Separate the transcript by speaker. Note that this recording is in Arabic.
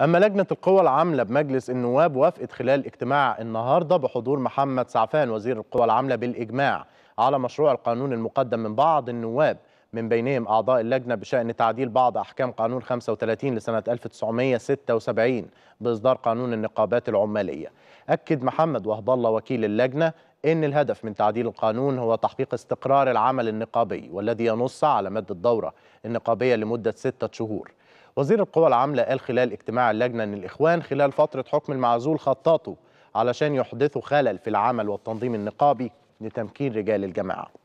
Speaker 1: أما لجنة القوى العاملة بمجلس النواب وافقت خلال اجتماع النهاردة بحضور محمد سعفان وزير القوى العاملة بالإجماع على مشروع القانون المقدم من بعض النواب من بينهم أعضاء اللجنة بشأن تعديل بعض أحكام قانون 35 لسنة 1976 بإصدار قانون النقابات العمالية أكد محمد وهب الله وكيل اللجنة إن الهدف من تعديل القانون هو تحقيق استقرار العمل النقابي والذي ينص على مد الدورة النقابية لمدة ستة شهور وزير القوى العاملة قال خلال اجتماع اللجنة أن الإخوان خلال فترة حكم المعزول خططوا علشان يحدثوا خلل في العمل والتنظيم النقابي لتمكين رجال الجماعة